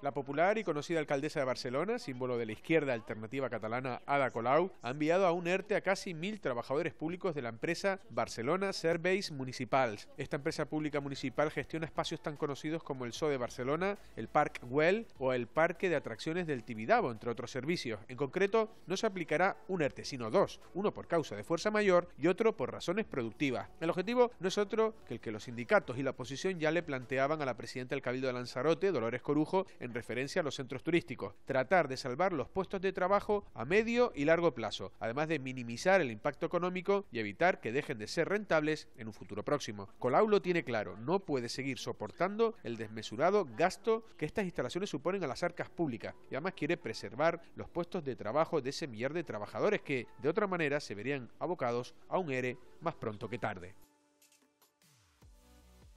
La popular y conocida alcaldesa de Barcelona, símbolo de la izquierda alternativa catalana, Ada Colau, ha enviado a un ERTE a casi mil trabajadores públicos de la empresa Barcelona Serveis Municipals. Esta empresa pública municipal gestiona espacios tan conocidos como el Zoo de Barcelona, el Parque Well o el Parque de Atracciones del Tibidabo, entre otros servicios. En concreto, no se aplicará un ERTE, sino dos, uno por causa de fuerza mayor y otro por razones productivas. El objetivo no es otro que el que los sindicatos y la oposición ya le planteaban a la presidenta del Cabildo de Lanzarote, Dolores Corujo, en referencia a los centros turísticos, tratar de salvar los puestos de trabajo a medio y largo plazo, además de minimizar el impacto económico y evitar que dejen de ser rentables en un futuro próximo. Colau lo tiene claro, no puede seguir soportando el desmesurado gasto que estas instalaciones suponen a las arcas públicas y además quiere preservar los puestos de trabajo de ese millar de trabajadores que, de otra manera, se verían abocados a un ERE más pronto que tarde.